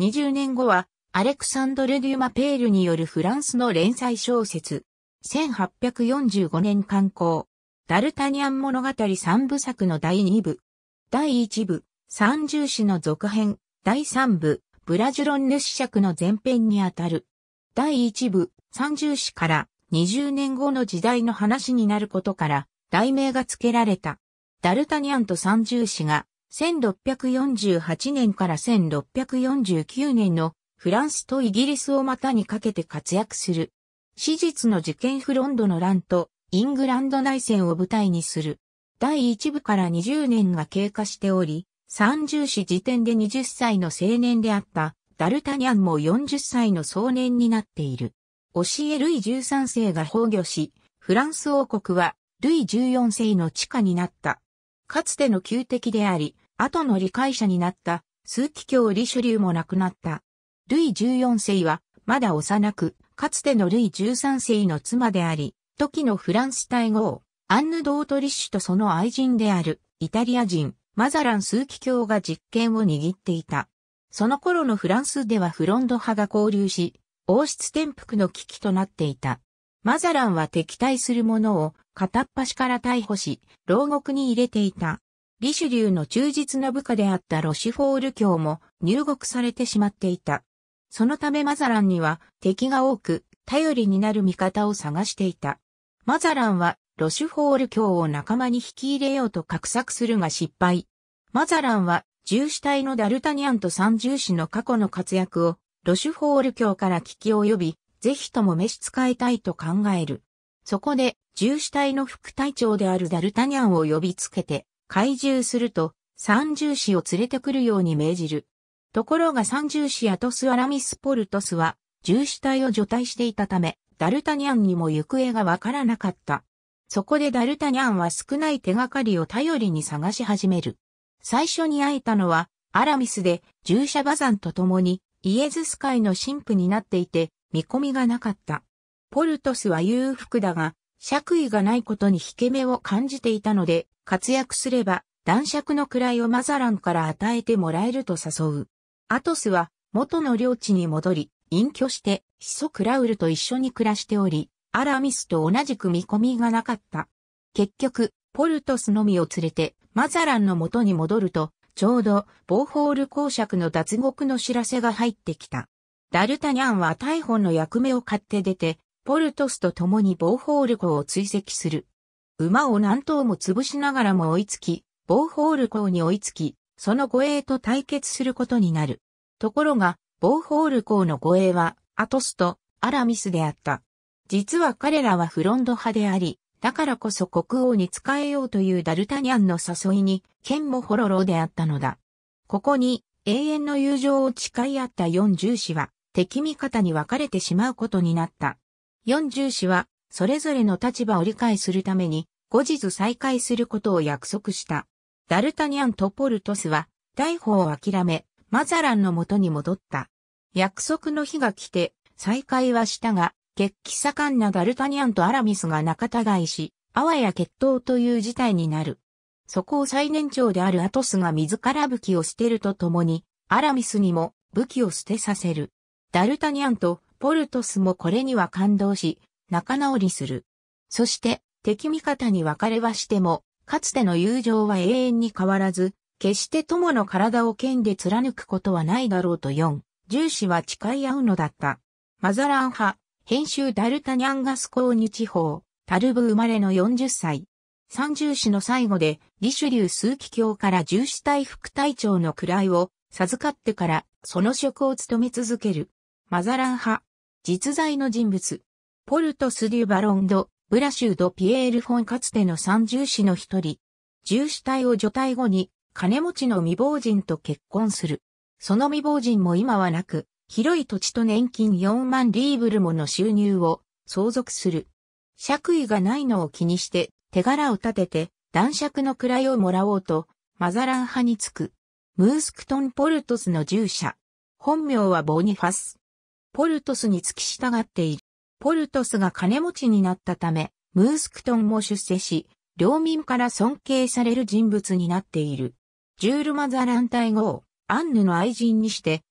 20年後は、アレクサンドル・デュマ・ペールによるフランスの連載小説、1845年刊行、ダルタニアン物語3部作の第2部、第1部、三重詩の続編、第3部、ブラジュロンヌ子爵の前編にあたる。第1部、三重詩から20年後の時代の話になることから、題名が付けられた。ダルタニアンと三重詩が1648年から1649年のフランスとイギリスを股にかけて活躍する。史実の事件フロンドの乱とイングランド内戦を舞台にする。第1部から20年が経過しており、30史時点で20歳の青年であったダルタニャンも40歳の壮年になっている。教えルイ13世が崩御し、フランス王国はルイ14世の地下になった。かつての旧敵であり、後の理解者になった、数奇教リシュリューも亡くなった。ルイ14世は、まだ幼く、かつてのルイ13世の妻であり、時のフランス大王、アンヌ・ドートリッシュとその愛人である、イタリア人、マザラン数奇教が実権を握っていた。その頃のフランスではフロンド派が交流し、王室転覆の危機となっていた。マザランは敵対する者を片っ端から逮捕し、牢獄に入れていた。リシュリューの忠実な部下であったロシフォール卿も入国されてしまっていた。そのためマザランには敵が多く頼りになる味方を探していた。マザランはロシュフォール卿を仲間に引き入れようと画策するが失敗。マザランは重視隊のダルタニアンと三重士の過去の活躍をロシュフォール卿から聞き及び、ぜひとも召使いたいと考える。そこで、重視隊の副隊長であるダルタニャンを呼びつけて、怪獣すると、三重士を連れてくるように命じる。ところが三重士やトスアラミスポルトスは、重視隊を除隊していたため、ダルタニャンにも行方がわからなかった。そこでダルタニャンは少ない手がかりを頼りに探し始める。最初に会えたのは、アラミスで、従者バザンと共に、イエズス会の神父になっていて、見込みがなかった。ポルトスは裕福だが、爵位がないことに引け目を感じていたので、活躍すれば、男爵の位をマザランから与えてもらえると誘う。アトスは、元の領地に戻り、隠居して、ヒソクラウルと一緒に暮らしており、アラミスと同じく見込みがなかった。結局、ポルトスのみを連れて、マザランの元に戻ると、ちょうど、ボーホール公爵の脱獄の知らせが入ってきた。ダルタニャンは逮捕の役目を買って出て、ポルトスと共にボーホール公を追跡する。馬を何頭も潰しながらも追いつき、ボーホール公に追いつき、その護衛と対決することになる。ところが、ボーホール公の護衛は、アトスとアラミスであった。実は彼らはフロンド派であり、だからこそ国王に仕えようというダルタニャンの誘いに、剣もホロローであったのだ。ここに、永遠の友情を誓い合った四重士は、敵味方に分かれてしまうことになった。四重士は、それぞれの立場を理解するために、後日再会することを約束した。ダルタニャンとポルトスは、逮捕を諦め、マザランの元に戻った。約束の日が来て、再会はしたが、決起盛んなダルタニャンとアラミスが仲違いし、あわや決闘という事態になる。そこを最年長であるアトスが自ら武器を捨てるとともに、アラミスにも武器を捨てさせる。ダルタニアンとポルトスもこれには感動し、仲直りする。そして、敵味方に別れはしても、かつての友情は永遠に変わらず、決して友の体を剣で貫くことはないだろうと四、重視は誓い合うのだった。マザラン派、編集ダルタニャンガスコーニ地方、タルブ生まれの40歳。三重子の最後で、リシュリュー数奇卿から重視隊副隊長の位を授かってから、その職を務め続ける。マザラン派、実在の人物。ポルトス・デュ・バロンド、ブラシュード・ピエール・フォンかつての三重士の一人。重視体を除隊後に、金持ちの未亡人と結婚する。その未亡人も今はなく、広い土地と年金4万リーブルもの収入を相続する。爵位がないのを気にして手柄を立てて男爵の位をもらおうとマザラン派につく。ムースクトン・ポルトスの従者。本名はボニファス。ポルトスに付き従っている。ポルトスが金持ちになったため、ムースクトンも出世し、領民から尊敬される人物になっている。ジュール・マザラン大後をアンヌの愛人にして、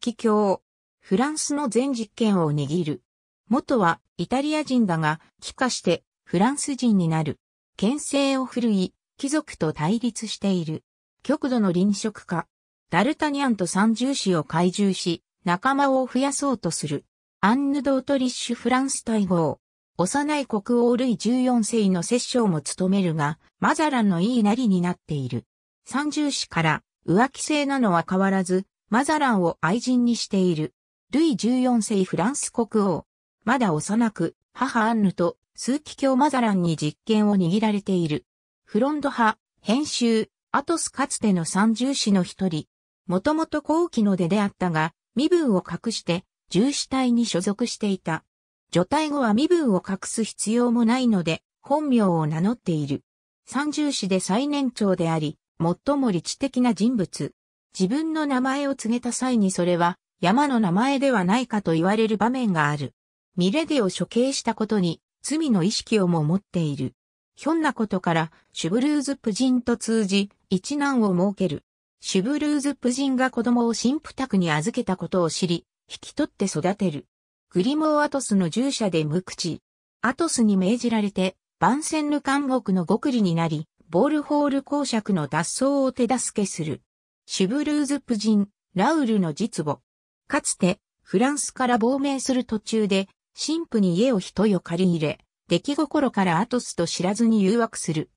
キ教をフランスの全実権を握る。元はイタリア人だが、帰化してフランス人になる。牽制を振るい、貴族と対立している。極度の臨職家、ダルタニアンと三重視を懐柔し、仲間を増やそうとする。アンヌ・ドートリッシュ・フランス大号。幼い国王ルイ14世の摂政も務めるが、マザランの言いなりになっている。三重氏から浮気性なのは変わらず、マザランを愛人にしている。ルイ14世フランス国王。まだ幼く、母アンヌと数奇教マザランに実権を握られている。フロンド派、編集、アトスかつての三重氏の一人。もともと後期の出であったが、身分を隠して獣死隊に所属していた。除隊後は身分を隠す必要もないので、本名を名乗っている。三重士で最年長であり、最も理知的な人物。自分の名前を告げた際にそれは山の名前ではないかと言われる場面がある。ミレデを処刑したことに罪の意識をも持っている。ひょんなことからシュブルーズ夫人と通じ一難を設ける。シュブルーズ夫人が子供を神父宅に預けたことを知り、引き取って育てる。グリモー・アトスの従者で無口。アトスに命じられて、万戦無監獄の極利になり、ボールホール公爵の脱走を手助けする。シュブルーズプ人、ラウルの実母。かつて、フランスから亡命する途中で、神父に家を人よ借り入れ、出来心からアトスと知らずに誘惑する。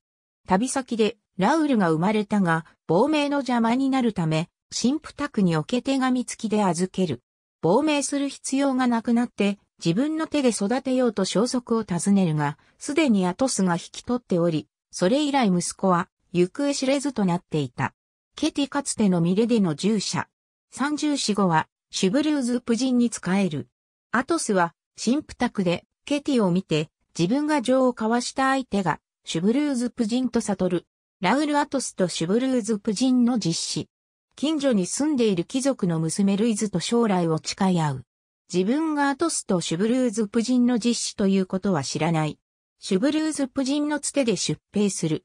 旅先で、ラウルが生まれたが、亡命の邪魔になるため、神父宅に置け手紙付きで預ける。亡命する必要がなくなって、自分の手で育てようと消息を尋ねるが、すでにアトスが引き取っており、それ以来息子は行方知れずとなっていた。ケティかつてのミレデの従者。三重死後はシュブルーズ夫人に仕える。アトスは神父宅でケティを見て自分が情を交わした相手がシュブルーズ夫人と悟る。ラウル・アトスとシュブルーズ夫人の実施。近所に住んでいる貴族の娘ルイズと将来を誓い合う。自分がアトスとシュブルーズプ人の実施ということは知らない。シュブルーズプ人のつてで出兵する。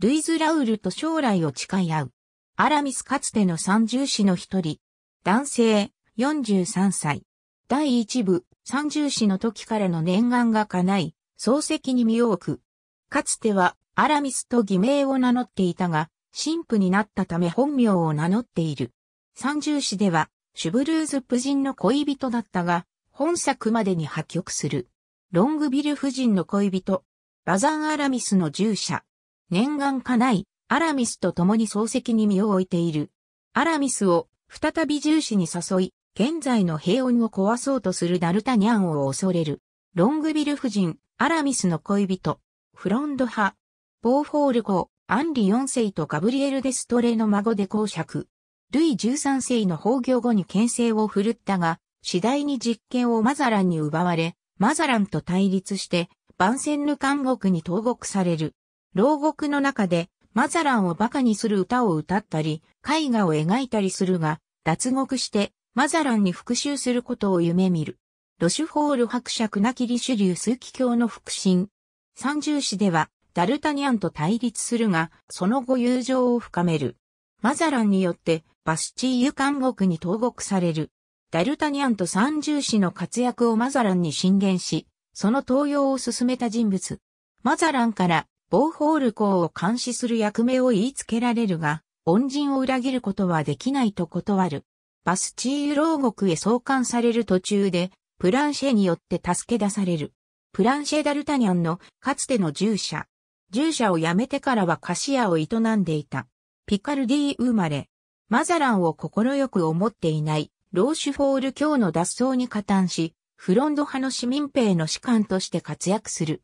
ルイズ・ラウルと将来を誓い合う。アラミスかつての三重子の一人。男性、43歳。第一部、三重子の時からの念願が叶い、漱石に身を置く。かつては、アラミスと偽名を名乗っていたが、神父になったため本名を名乗っている。三重詩では、シュブルーズ夫人の恋人だったが、本作までに破局する。ロングビル夫人の恋人、バザン・アラミスの従者。念願叶い、アラミスと共に漱石に身を置いている。アラミスを再び重視に誘い、現在の平穏を壊そうとするダルタニャンを恐れる。ロングビル夫人、アラミスの恋人、フロンド派、ボーフォール号、アンリ4世とガブリエル・デストレの孫で公爵。ルイ13世の崩御後に牽制を振るったが、次第に実権をマザランに奪われ、マザランと対立して、万戦の監獄に投獄される。牢獄の中で、マザランを馬鹿にする歌を歌ったり、絵画を描いたりするが、脱獄して、マザランに復讐することを夢見る。ロシュフォール伯爵なきリシュリューの腹心。三重史では、ダルタニャンと対立するが、その後友情を深める。マザランによってバスチーユ監獄に投獄される。ダルタニャンと三重士の活躍をマザランに進言し、その登用を進めた人物。マザランからボーホール公を監視する役目を言いつけられるが、恩人を裏切ることはできないと断る。バスチーユ牢獄へ送還される途中で、プランシェによって助け出される。プランシェ・ダルタニャンのかつての従者、従者を辞めてからは菓子屋を営んでいた。ピカルディ生まれ。マザランを心よく思っていない、ローシュフォール卿の脱走に加担し、フロンド派の市民兵の士官として活躍する。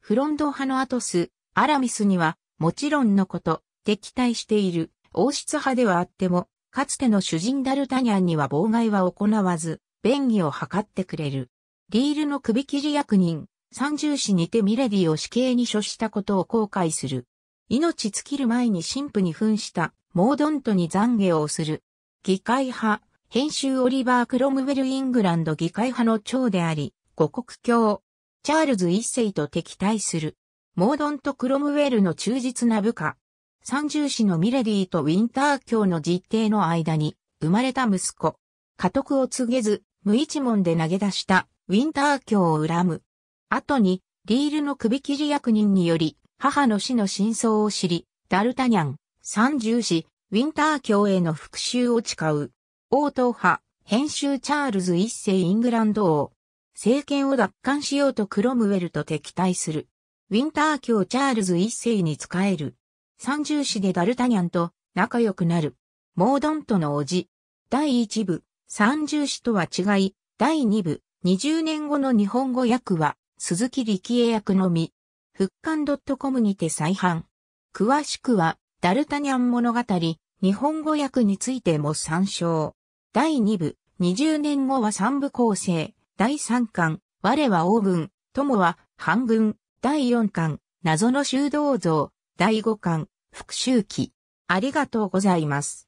フロンド派のアトス、アラミスには、もちろんのこと、敵対している、王室派ではあっても、かつての主人ダルタニャンには妨害は行わず、便宜を図ってくれる。リールの首切り役人、三重市にてミレディを死刑に処したことを後悔する。命尽きる前に神父に扮した、モードントに懺悔をする。議会派、編集オリバー・クロムウェルイングランド議会派の長であり、五国教、チャールズ一世と敵対する。モードント・クロムウェルの忠実な部下。三重市のミレディとウィンター卿の実弟の間に生まれた息子。家督を告げず、無一文で投げ出したウィンター卿を恨む。後に、リールの首記事役人により、母の死の真相を知り、ダルタニャン、三重士、ウィンター教への復讐を誓う。王党派、編集チャールズ一世イングランド王。政権を奪還しようとクロムウェルと敵対する。ウィンター教チャールズ一世に仕える。三重士でダルタニャンと仲良くなる。モードンとの叔父。第一部、三重士とは違い、第二部、二十年後の日本語訳は、鈴木力也役のみ、復刊 .com にて再販。詳しくは、ダルタニャン物語、日本語訳についても参照。第2部、20年後は3部構成、第3巻、我は王軍、友は半軍、第4巻、謎の修道像、第5巻、復讐記。ありがとうございます。